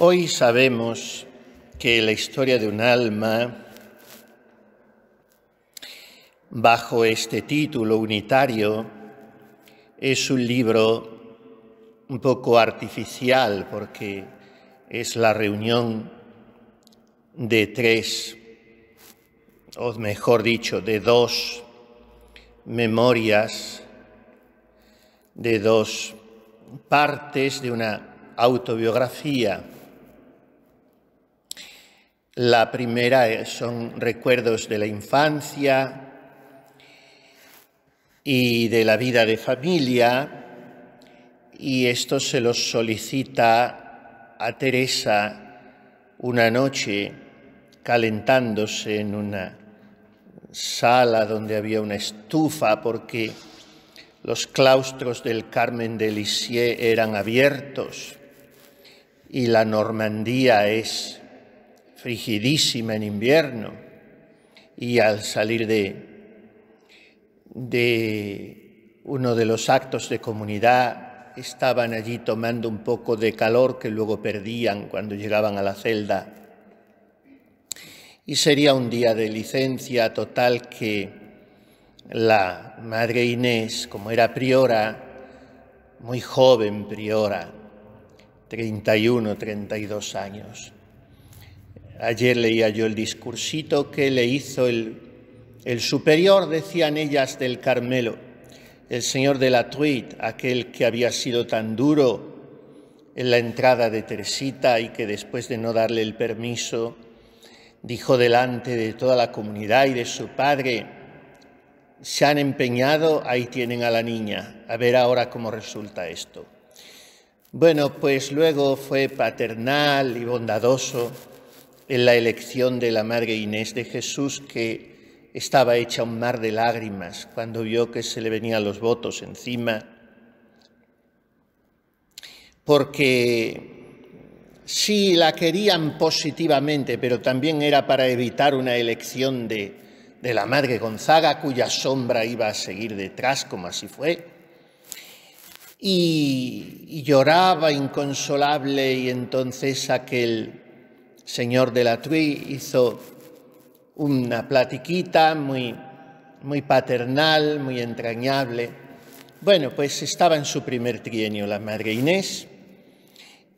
Hoy sabemos que la historia de un alma, bajo este título unitario, es un libro un poco artificial porque es la reunión de tres, o mejor dicho, de dos memorias, de dos partes de una autobiografía la primera eh, son recuerdos de la infancia y de la vida de familia, y esto se los solicita a Teresa una noche calentándose en una sala donde había una estufa porque los claustros del Carmen de Lisieux eran abiertos y la Normandía es frigidísima en invierno y al salir de, de uno de los actos de comunidad estaban allí tomando un poco de calor que luego perdían cuando llegaban a la celda. Y sería un día de licencia total que la madre Inés, como era priora, muy joven priora, 31, 32 años, Ayer leía yo el discursito que le hizo el, superior, decían ellas, del Carmelo, el señor de la Truit, aquel que había sido tan duro en la entrada de Teresita y que después de no darle el permiso, dijo delante de toda la comunidad y de su padre, se han empeñado, ahí tienen a la niña, a ver ahora cómo resulta esto. Bueno, pues luego fue paternal y bondadoso en la elección de la Madre Inés de Jesús que estaba hecha un mar de lágrimas cuando vio que se le venían los votos encima, porque sí la querían positivamente, pero también era para evitar una elección de, de la Madre Gonzaga, cuya sombra iba a seguir detrás, como así fue. Y, y, lloraba inconsolable y entonces aquel señor de la Truí hizo una platiquita muy, muy paternal, muy entrañable. Bueno, pues estaba en su primer trienio la madre Inés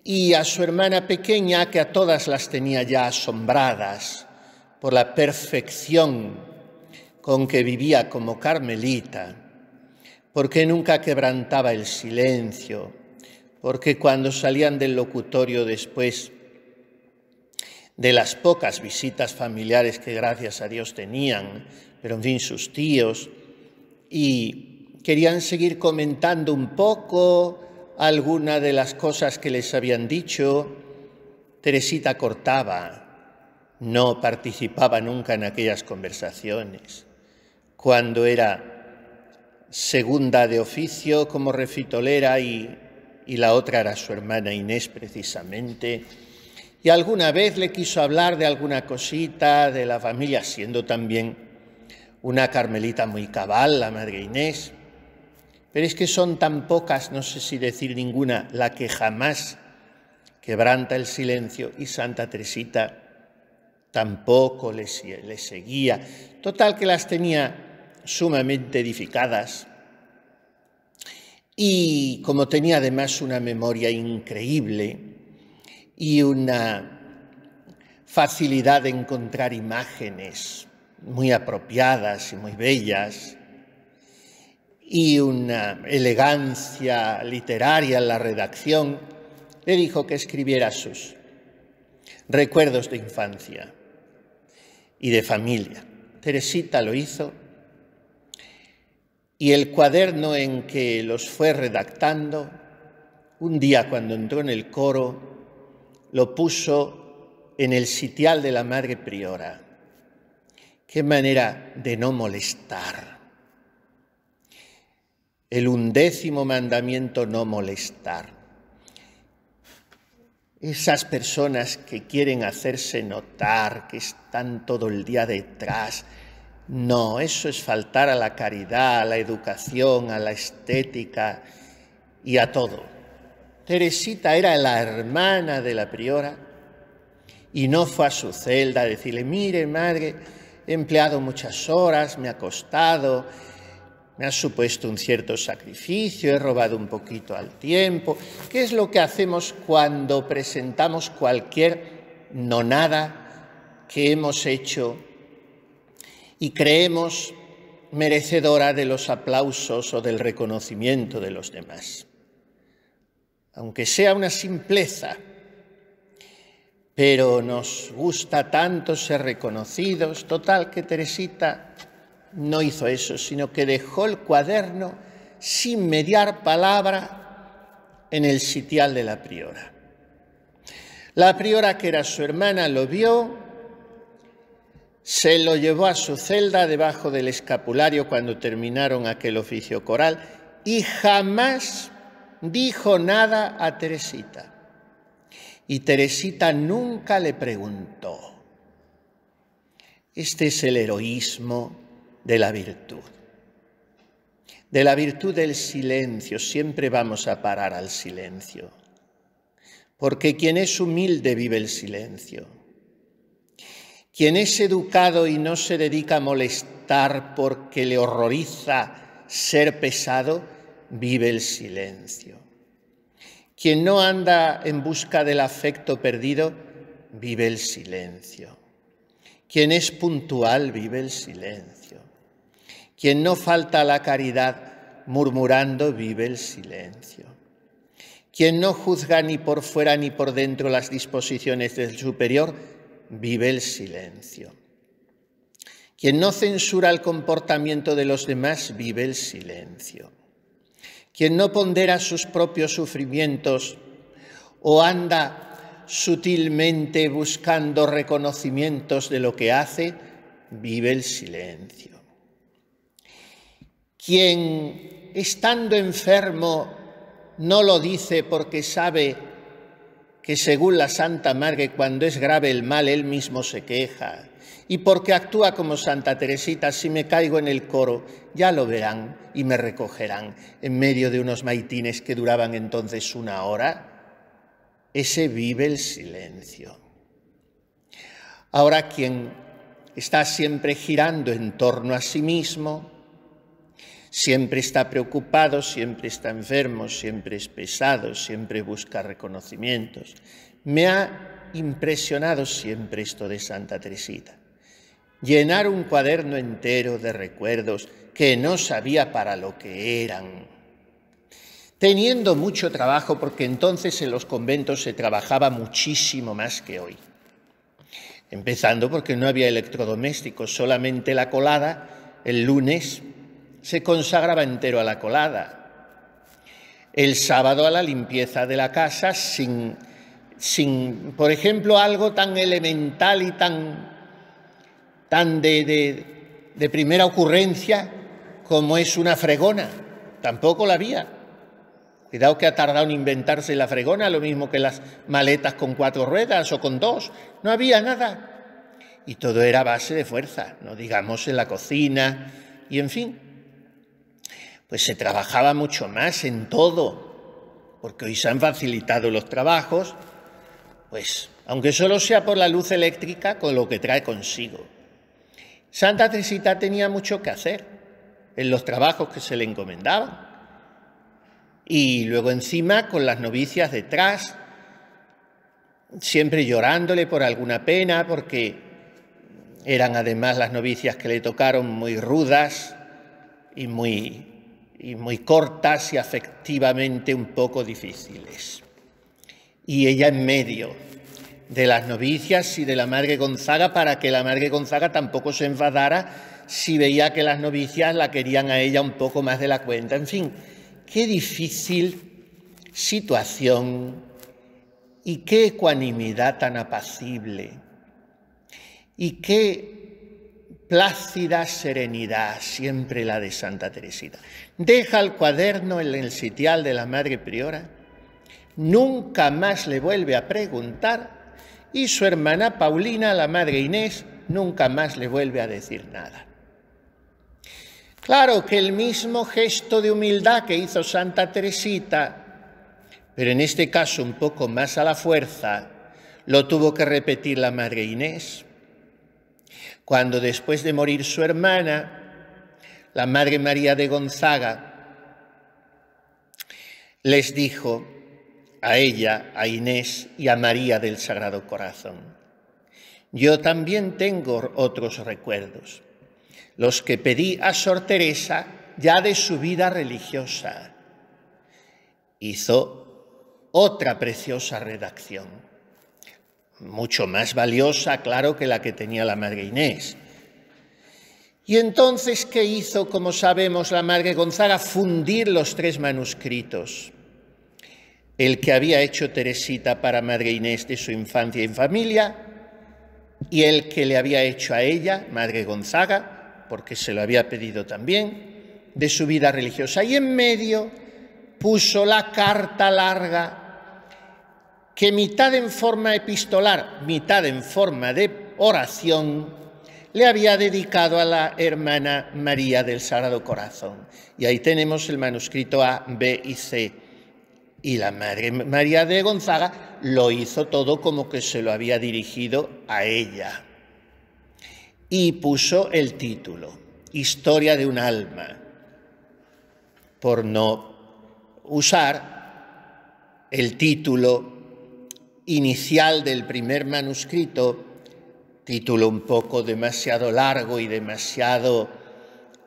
y a su hermana pequeña, que a todas las tenía ya asombradas por la perfección con que vivía como carmelita, porque nunca quebrantaba el silencio, porque cuando salían del locutorio después de las pocas visitas familiares que gracias a Dios tenían, pero en fin, sus tíos, y querían seguir comentando un poco alguna de las cosas que les habían dicho. Teresita cortaba, no participaba nunca en aquellas conversaciones. Cuando era segunda de oficio como refitolera y, y la otra era su hermana Inés precisamente, y alguna vez le quiso hablar de alguna cosita de la familia, siendo también una carmelita muy cabal, la madre Inés. Pero es que son tan pocas, no sé si decir ninguna, la que jamás quebranta el silencio y Santa Teresita tampoco le, le seguía. Total que las tenía sumamente edificadas. Y como tenía además una memoria increíble, y una facilidad de encontrar imágenes muy apropiadas y muy bellas y una elegancia literaria en la redacción, le dijo que escribiera sus recuerdos de infancia y de familia. Teresita lo hizo y el cuaderno en que los fue redactando, un día cuando entró en el coro, lo puso en el sitial de la madre priora. Qué manera de no molestar. El undécimo mandamiento no molestar. Esas personas que quieren hacerse notar, que están todo el día detrás, no, eso es faltar a la caridad, a la educación, a la estética y a todo. Teresita era la hermana de la priora y no fue a su celda a decirle, mire madre, he empleado muchas horas, me ha costado, me ha supuesto un cierto sacrificio, he robado un poquito al tiempo. ¿Qué es lo que hacemos cuando presentamos cualquier nonada que hemos hecho y creemos merecedora de los aplausos o del reconocimiento de los demás? aunque sea una simpleza, pero nos gusta tanto ser reconocidos. Total que Teresita no hizo eso, sino que dejó el cuaderno sin mediar palabra en el sitial de la priora. La priora, que era su hermana, lo vio, se lo llevó a su celda debajo del escapulario cuando terminaron aquel oficio coral y jamás dijo nada a Teresita. Y Teresita nunca le preguntó. Este es el heroísmo de la virtud. De la virtud del silencio, siempre vamos a parar al silencio. Porque quien es humilde vive el silencio. Quien es educado y no se dedica a molestar porque le horroriza ser pesado, vive el silencio. Quien no anda en busca del afecto perdido, vive el silencio. Quien es puntual, vive el silencio. Quien no falta a la caridad, murmurando, vive el silencio. Quien no juzga ni por fuera ni por dentro las disposiciones del superior, vive el silencio. Quien no censura el comportamiento de los demás, vive el silencio quien no pondera sus propios sufrimientos o anda sutilmente buscando reconocimientos de lo que hace, vive el silencio. Quien estando enfermo no lo dice porque sabe que según la Santa marga cuando es grave el mal, él mismo se queja y porque actúa como Santa Teresita, si me caigo en el coro, ya lo verán y me recogerán en medio de unos maitines que duraban entonces una hora, ese vive el silencio. Ahora quien está siempre girando en torno a sí mismo, siempre está preocupado, siempre está enfermo, siempre es pesado, siempre busca reconocimientos. Me ha impresionado siempre esto de Santa Teresita llenar un cuaderno entero de recuerdos que no sabía para lo que eran. Teniendo mucho trabajo, porque entonces en los conventos se trabajaba muchísimo más que hoy. Empezando porque no había electrodomésticos, solamente la colada, el lunes se consagraba entero a la colada, el sábado a la limpieza de la casa sin, sin por ejemplo, algo tan elemental y tan tan de, primera ocurrencia como es una fregona. Tampoco la había. Cuidado que ha tardado en inventarse la fregona, lo mismo que las maletas con cuatro ruedas o con dos. No había nada. Y todo era base de fuerza, no digamos en la cocina y en fin. Pues se trabajaba mucho más en todo, porque hoy se han facilitado los trabajos, pues aunque solo sea por la luz eléctrica con lo que trae consigo. Santa Trisita tenía mucho que hacer en los trabajos que se le encomendaban. Y luego encima con las novicias detrás, siempre llorándole por alguna pena, porque eran además las novicias que le tocaron muy rudas y y muy cortas y afectivamente un poco difíciles. Y ella en medio, de las novicias y de la Madre Gonzaga para que la Madre Gonzaga tampoco se enfadara si veía que las novicias la querían a ella un poco más de la cuenta. En fin, qué difícil situación y qué ecuanimidad tan apacible y qué plácida serenidad siempre la de Santa Teresita. Deja el cuaderno en el sitial de la Madre Priora, nunca más le vuelve a preguntar y su hermana Paulina, la madre Inés, nunca más le vuelve a decir nada. Claro que el mismo gesto de humildad que hizo Santa Teresita, pero en este caso un poco más a la fuerza, lo tuvo que repetir la madre Inés. Cuando después de morir su hermana, la madre María de Gonzaga les dijo, a ella, a Inés y a María del Sagrado Corazón. Yo también tengo otros recuerdos, los que pedí a Sor Teresa ya de su vida religiosa. Hizo otra preciosa redacción, mucho más valiosa, claro, que la que tenía la Madre Inés. Y entonces, ¿qué hizo, como sabemos, la Madre Gonzaga? Fundir los tres manuscritos el que había hecho Teresita para Madre Inés de su infancia en familia y el que le había hecho a ella, Madre Gonzaga, porque se lo había pedido también, de su vida religiosa. Y en medio puso la carta larga que mitad en forma epistolar, mitad en forma de oración, le había dedicado a la hermana María del Sagrado Corazón. Y ahí tenemos el manuscrito A, B y C. Y la Madre María de Gonzaga lo hizo todo como que se lo había dirigido a ella. Y puso el título, Historia de un alma, por no usar el título inicial del primer manuscrito, título un poco demasiado largo y demasiado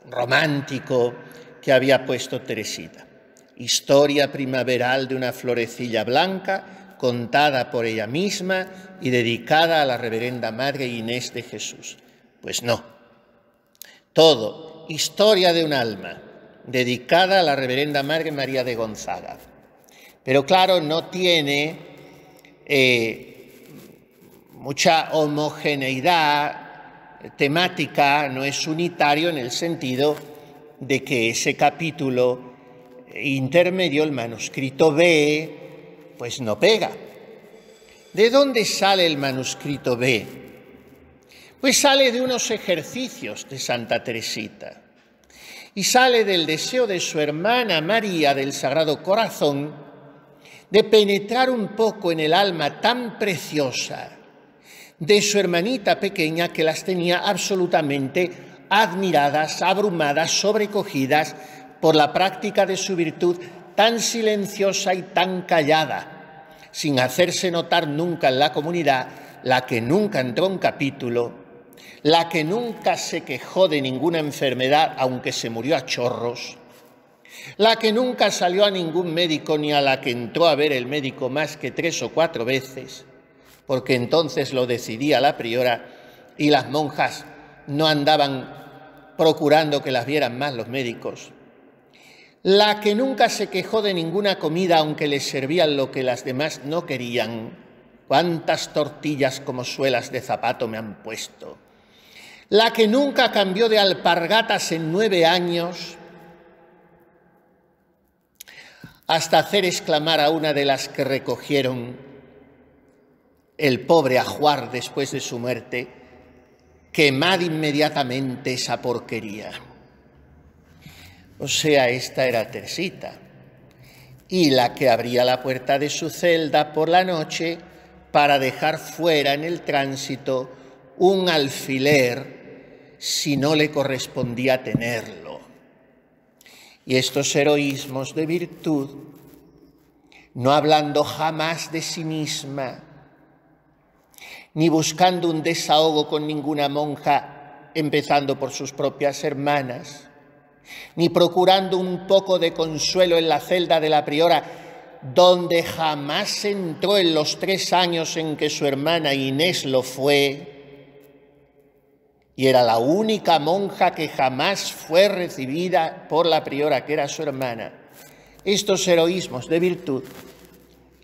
romántico que había puesto Teresita historia primaveral de una florecilla blanca contada por ella misma y dedicada a la reverenda Madre Inés de Jesús. Pues no. Todo, historia de un alma, dedicada a la reverenda Madre María de Gonzaga. Pero claro, no tiene eh, mucha homogeneidad temática, no es unitario en el sentido de que ese capítulo intermedio, el manuscrito B, pues no pega. ¿De dónde sale el manuscrito B? Pues sale de unos ejercicios de Santa Teresita y sale del deseo de su hermana María del Sagrado Corazón de penetrar un poco en el alma tan preciosa de su hermanita pequeña que las tenía absolutamente admiradas, abrumadas, sobrecogidas por la práctica de su virtud tan silenciosa y tan callada, sin hacerse notar nunca en la comunidad, la que nunca entró en capítulo, la que nunca se quejó de ninguna enfermedad aunque se murió a chorros, la que nunca salió a ningún médico ni a la que entró a ver el médico más que tres o cuatro veces, porque entonces lo decidía la priora y las monjas no andaban procurando que las vieran más los médicos la que nunca se quejó de ninguna comida aunque le servían lo que las demás no querían. Cuántas tortillas como suelas de zapato me han puesto. La que nunca cambió de alpargatas en nueve años hasta hacer exclamar a una de las que recogieron el pobre ajuar después de su muerte, quemad inmediatamente esa porquería. O sea, esta era Teresita. Y la que abría la puerta de su celda por la noche para dejar fuera en el tránsito un alfiler si no le correspondía tenerlo. Y estos heroísmos de virtud, no hablando jamás de sí misma, ni buscando un desahogo con ninguna monja, empezando por sus propias hermanas, ni procurando un poco de consuelo en la celda de la priora, donde jamás entró en los tres años en que su hermana Inés lo fue, y era la única monja que jamás fue recibida por la priora, que era su hermana. Estos heroísmos de virtud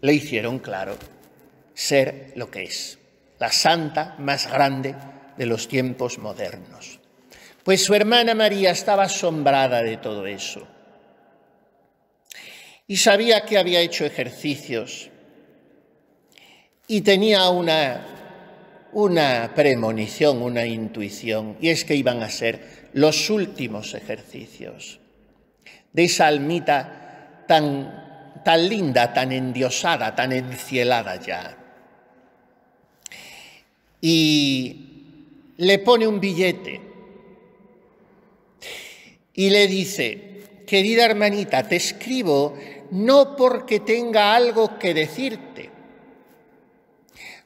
le hicieron claro ser lo que es, la santa más grande de los tiempos modernos pues su hermana María estaba asombrada de todo eso. Y sabía que había hecho ejercicios y tenía una, una premonición, una intuición, y es que iban a ser los últimos ejercicios de esa almita tan, tan linda, tan endiosada, tan encielada ya. Y le pone un billete y le dice, querida hermanita, te escribo no porque tenga algo que decirte.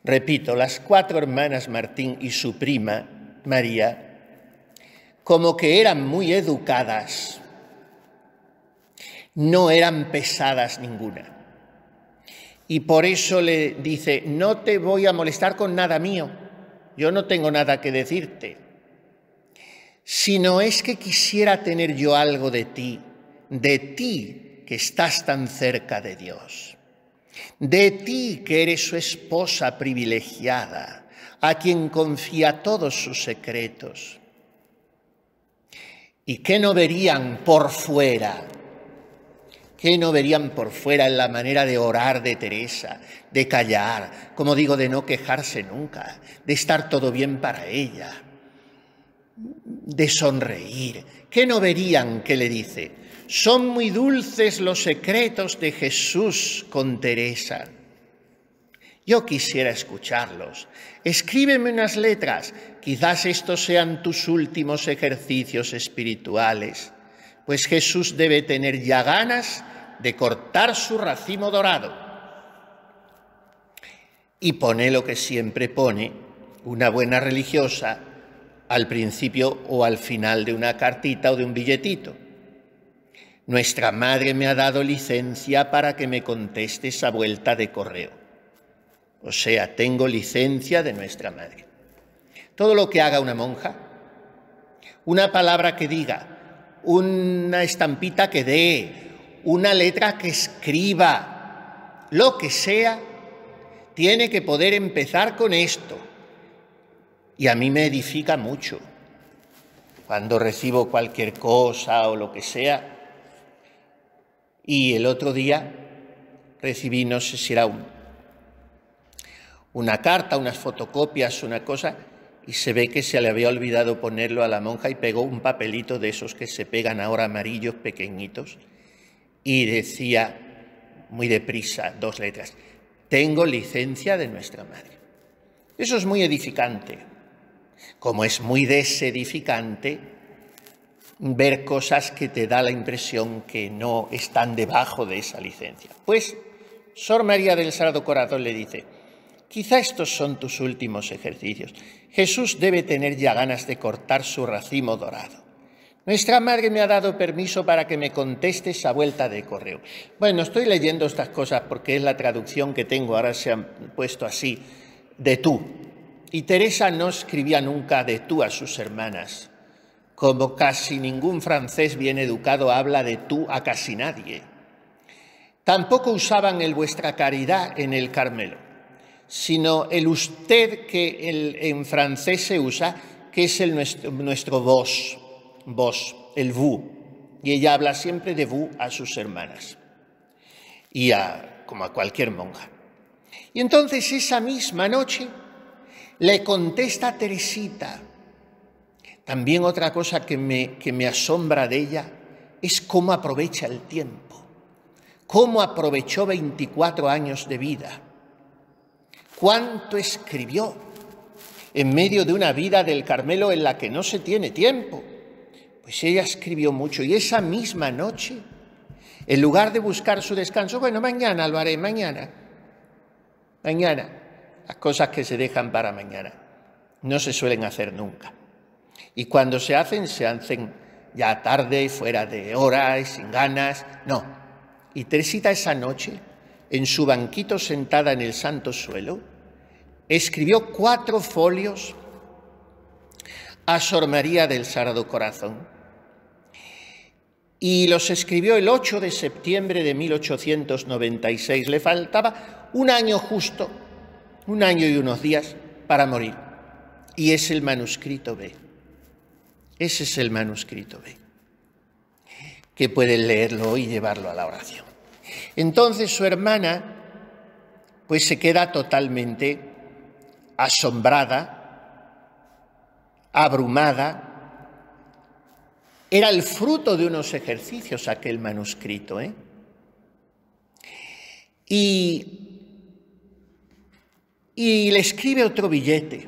Repito, las cuatro hermanas Martín y su prima, María, como que eran muy educadas, no eran pesadas ninguna. Y por eso le dice, no te voy a molestar con nada mío, yo no tengo nada que decirte sino es que quisiera tener yo algo de ti, de ti que estás tan cerca de Dios, de ti que eres su esposa privilegiada, a quien confía todos sus secretos. ¿Y qué no verían por fuera? ¿Qué no verían por fuera en la manera de orar de Teresa, de callar, como digo, de no quejarse nunca, de estar todo bien para ella? de sonreír. que no verían que le dice? Son muy dulces los secretos de Jesús con Teresa. Yo quisiera escucharlos. Escríbeme unas letras. Quizás estos sean tus últimos ejercicios espirituales, pues Jesús debe tener ya ganas de cortar su racimo dorado. Y pone lo que siempre pone una buena religiosa, al principio o al final de una cartita o de un billetito. Nuestra madre me ha dado licencia para que me conteste esa vuelta de correo. O sea, tengo licencia de nuestra madre. Todo lo que haga una monja, una palabra que diga, una estampita que dé, una letra que escriba, lo que sea, tiene que poder empezar con esto. Y a mí me edifica mucho cuando recibo cualquier cosa o lo que sea. Y el otro día recibí, no sé si era una carta, unas fotocopias, una cosa, y se ve que se le había olvidado ponerlo a la monja y pegó un papelito de esos que se pegan ahora amarillos pequeñitos y decía muy deprisa dos letras, tengo licencia de nuestra madre. Eso es muy edificante, como es muy desedificante ver cosas que te da la impresión que no están debajo de esa licencia. Pues Sor María del Salado Corazón le dice, quizá estos son tus últimos ejercicios. Jesús debe tener ya ganas de cortar su racimo dorado. Nuestra madre me ha dado permiso para que me contestes a vuelta de correo. Bueno, estoy leyendo estas cosas porque es la traducción que tengo, ahora se han puesto así, de tú, y Teresa no escribía nunca de tú a sus hermanas, como casi ningún francés bien educado habla de tú a casi nadie. Tampoco usaban el vuestra caridad en el Carmelo, sino el usted que en francés se usa, que es el nuestro, vos, vos, el vous. Y ella habla siempre de vous a sus hermanas y a, como a cualquier monja. Y entonces esa misma noche le contesta Teresita. También otra cosa que me, que me asombra de ella es cómo aprovecha el tiempo, cómo aprovechó 24 años de vida, cuánto escribió en medio de una vida del Carmelo en la que no se tiene tiempo. Pues ella escribió mucho y esa misma noche, en lugar de buscar su descanso, bueno, mañana lo haré, mañana, mañana, las cosas que se dejan para mañana no se suelen hacer nunca. Y cuando se hacen, se hacen ya tarde, fuera de horas, y sin ganas. No. Y Teresita esa noche, en su banquito sentada en el santo suelo, escribió cuatro folios a Sor María del Sardo Corazón. Y los escribió el 8 de septiembre de 1896. Le faltaba un año justo un año y unos días para morir. Y es el manuscrito B. Ese es el manuscrito B, que pueden leerlo y llevarlo a la oración. Entonces su hermana, pues se queda totalmente asombrada, abrumada. Era el fruto de unos ejercicios aquel manuscrito. ¿eh? Y y le escribe otro billete.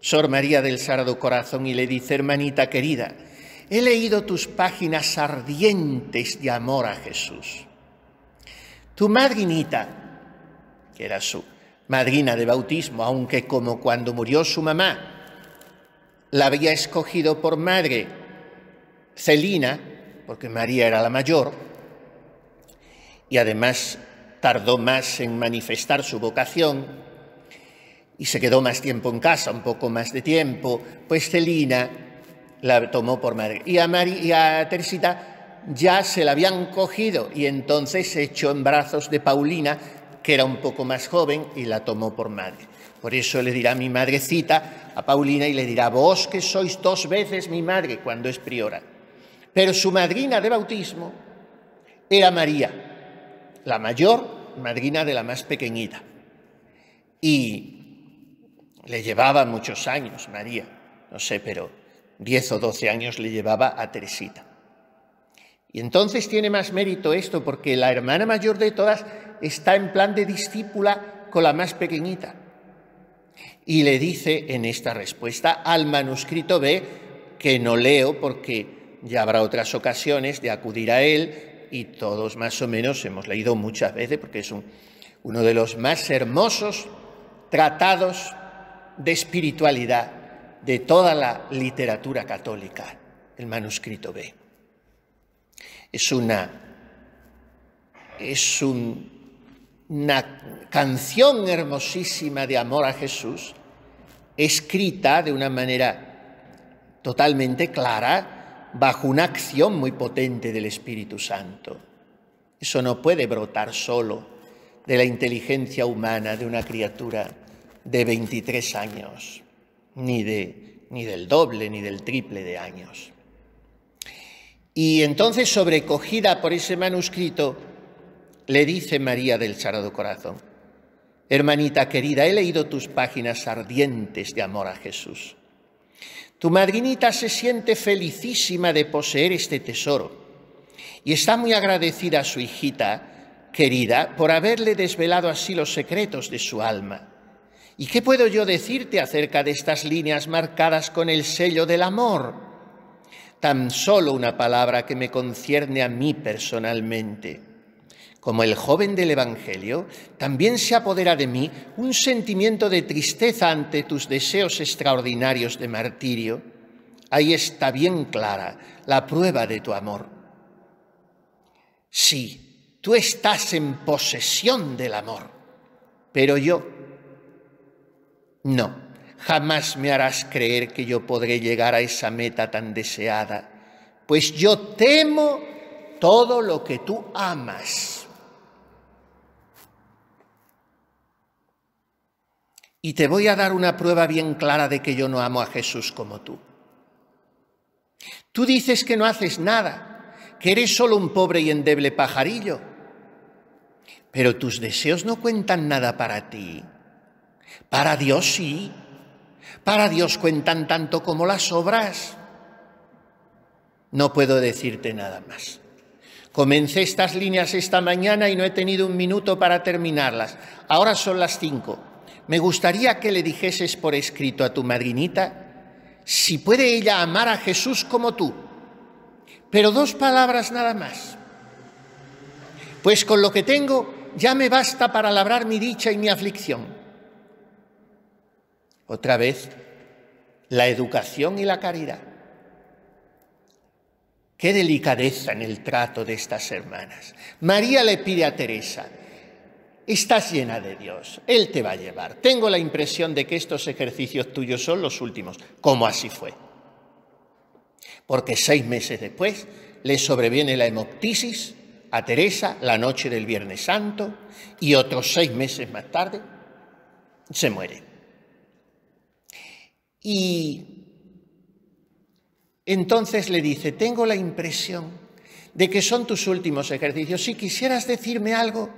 Sor María del Sardo Corazón y le dice, hermanita querida, he leído tus páginas ardientes de amor a Jesús. Tu madrinita, que era su madrina de bautismo, aunque como cuando murió su mamá, la había escogido por madre Celina, porque María era la mayor, y además tardó más en manifestar su vocación y se quedó más tiempo en casa, un poco más de tiempo, pues Celina la tomó por madre. Y a, Mari, y a Teresita ya se la habían cogido y entonces se echó en brazos de Paulina, que era un poco más joven, y la tomó por madre. Por eso le dirá mi madrecita a Paulina y le dirá, vos que sois dos veces mi madre cuando es priora. Pero su madrina de bautismo era María, la mayor, madrina de la más pequeñita. Y le llevaba muchos años, María, no sé, pero 10 o 12 años le llevaba a Teresita. Y entonces tiene más mérito esto, porque la hermana mayor de todas está en plan de discípula con la más pequeñita. Y le dice en esta respuesta al manuscrito B, que no leo porque ya habrá otras ocasiones de acudir a él y todos más o menos hemos leído muchas veces porque es un, uno de los más hermosos tratados de espiritualidad de toda la literatura católica, el manuscrito B. Es una es una canción hermosísima de amor a Jesús, escrita de una manera totalmente clara, bajo una acción muy potente del Espíritu Santo. Eso no puede brotar solo de la inteligencia humana de una criatura de 23 años, ni, de, ni del doble, ni del triple de años. Y entonces, sobrecogida por ese manuscrito, le dice María del charado Corazón, Hermanita querida, he leído tus páginas ardientes de amor a Jesús. Tu madrinita se siente felicísima de poseer este tesoro y está muy agradecida a su hijita querida por haberle desvelado así los secretos de su alma. ¿Y qué puedo yo decirte acerca de estas líneas marcadas con el sello del amor? Tan solo una palabra que me concierne a mí personalmente como el joven del Evangelio, también se apodera de mí un sentimiento de tristeza ante tus deseos extraordinarios de martirio. Ahí está bien clara la prueba de tu amor. Sí, tú estás en posesión del amor, pero yo no. Jamás me harás creer que yo podré llegar a esa meta tan deseada, pues yo temo todo lo que tú amas. Y te voy a dar una prueba bien clara de que yo no amo a Jesús como tú. Tú dices que no haces nada, que eres solo un pobre y endeble pajarillo, pero tus deseos no cuentan nada para ti. Para Dios sí, para Dios cuentan tanto como las obras. No puedo decirte nada más. Comencé estas líneas esta mañana y no he tenido un minuto para terminarlas. Ahora son las cinco me gustaría que le dijeses por escrito a tu madrinita si puede ella amar a Jesús como tú, pero dos palabras nada más. Pues con lo que tengo ya me basta para labrar mi dicha y mi aflicción. Otra vez, la educación y la caridad. Qué delicadeza en el trato de estas hermanas. María le pide a Teresa, Estás llena de Dios, Él te va a llevar. Tengo la impresión de que estos ejercicios tuyos son los últimos, como así fue. Porque seis meses después le sobreviene la hemoptisis a Teresa la noche del Viernes Santo y otros seis meses más tarde se muere. Y entonces le dice, tengo la impresión de que son tus últimos ejercicios. Si quisieras decirme algo,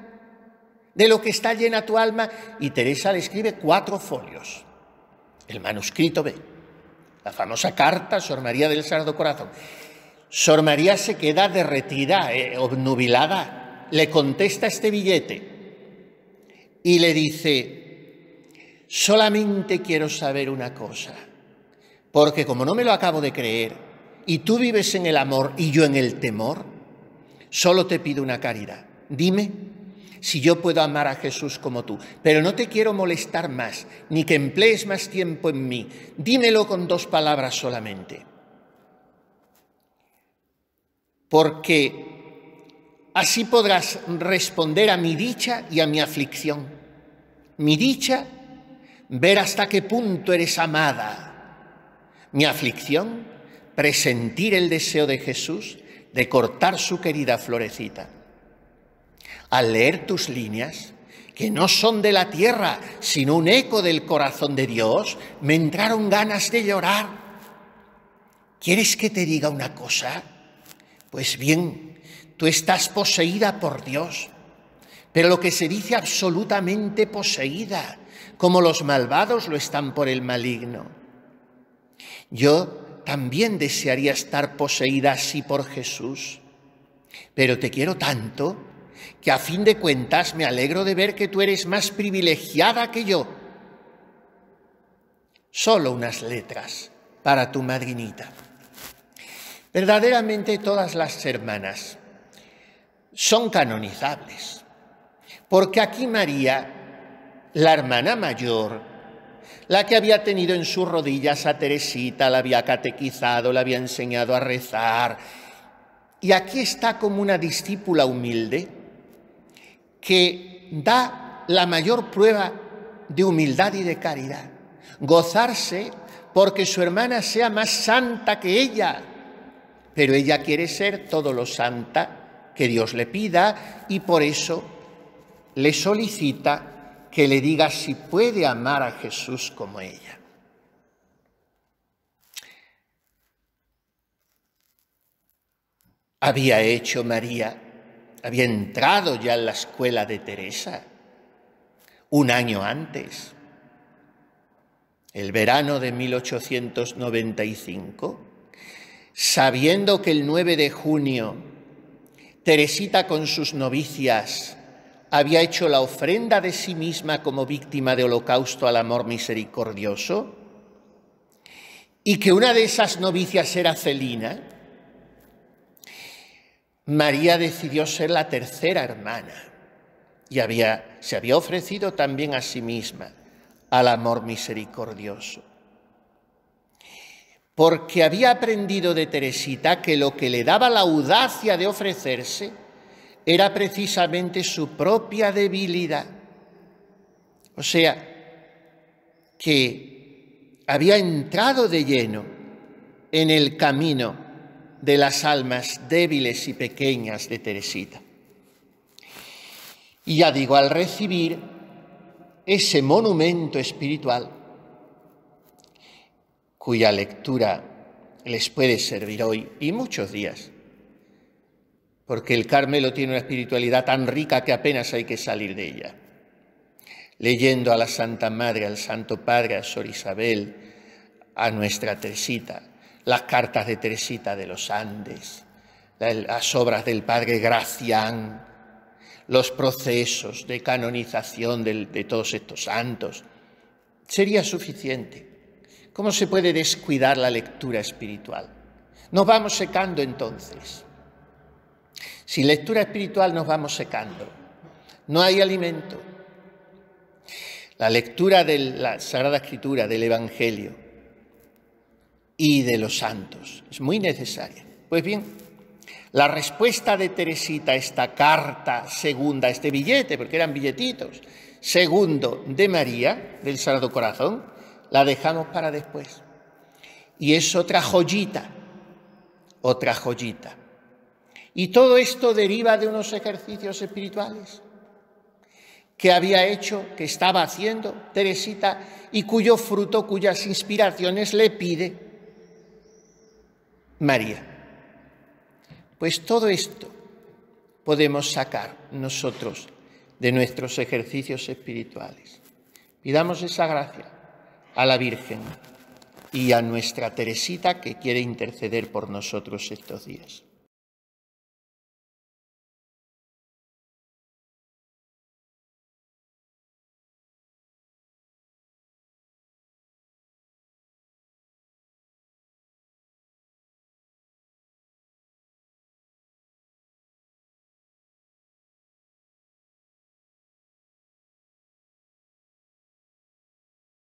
de lo que está llena tu alma. Y Teresa le escribe cuatro folios. El manuscrito B, la famosa carta Sor María del Sardo Corazón. Sor María se queda derretida, eh, obnubilada. Le contesta este billete y le dice, solamente quiero saber una cosa, porque como no me lo acabo de creer, y tú vives en el amor y yo en el temor, solo te pido una caridad. Dime si yo puedo amar a Jesús como tú, pero no te quiero molestar más, ni que emplees más tiempo en mí. Dímelo con dos palabras solamente. Porque así podrás responder a mi dicha y a mi aflicción. Mi dicha, ver hasta qué punto eres amada. Mi aflicción, presentir el deseo de Jesús de cortar su querida florecita al leer tus líneas, que no son de la tierra, sino un eco del corazón de Dios, me entraron ganas de llorar. ¿Quieres que te diga una cosa? Pues bien, tú estás poseída por Dios, pero lo que se dice absolutamente poseída, como los malvados lo están por el maligno. Yo también desearía estar poseída así por Jesús, pero te quiero tanto que a fin de cuentas me alegro de ver que tú eres más privilegiada que yo. Solo unas letras para tu madrinita. Verdaderamente todas las hermanas son canonizables, porque aquí María, la hermana mayor, la que había tenido en sus rodillas a Teresita, la había catequizado, la había enseñado a rezar, y aquí está como una discípula humilde, que da la mayor prueba de humildad y de caridad. Gozarse porque su hermana sea más santa que ella, pero ella quiere ser todo lo santa que Dios le pida y por eso le solicita que le diga si puede amar a Jesús como ella. Había hecho María había entrado ya en la escuela de Teresa un año antes, el verano de 1895, sabiendo que el 9 de junio Teresita con sus novicias había hecho la ofrenda de sí misma como víctima de holocausto al amor misericordioso, y que una de esas novicias era Celina, María decidió ser la tercera hermana y había, se había ofrecido también a sí misma al amor misericordioso. Porque había aprendido de Teresita que lo que le daba la audacia de ofrecerse era precisamente su propia debilidad. O sea, que había entrado de lleno en el camino de las almas débiles y pequeñas de Teresita. Y ya digo, al recibir ese monumento espiritual, cuya lectura les puede servir hoy y muchos días, porque el Carmelo tiene una espiritualidad tan rica que apenas hay que salir de ella. Leyendo a la Santa Madre, al Santo Padre, a Sor Isabel, a nuestra Teresita, las cartas de Teresita de los Andes, las obras del padre Gracián, los procesos de canonización de, todos estos santos, sería suficiente. ¿Cómo se puede descuidar la lectura espiritual? Nos vamos secando entonces. Sin lectura espiritual nos vamos secando. No hay alimento. La lectura de la Sagrada Escritura, del Evangelio, y de los santos. Es muy necesaria. Pues bien, la respuesta de Teresita a esta carta segunda, este billete, porque eran billetitos, segundo de María, del Sagrado Corazón, la dejamos para después. Y es otra joyita, otra joyita. Y todo esto deriva de unos ejercicios espirituales que había hecho, que estaba haciendo Teresita y cuyo fruto, cuyas inspiraciones le pide María. Pues todo esto podemos sacar nosotros de nuestros ejercicios espirituales. Pidamos esa gracia a la Virgen y a nuestra Teresita que quiere interceder por nosotros estos días.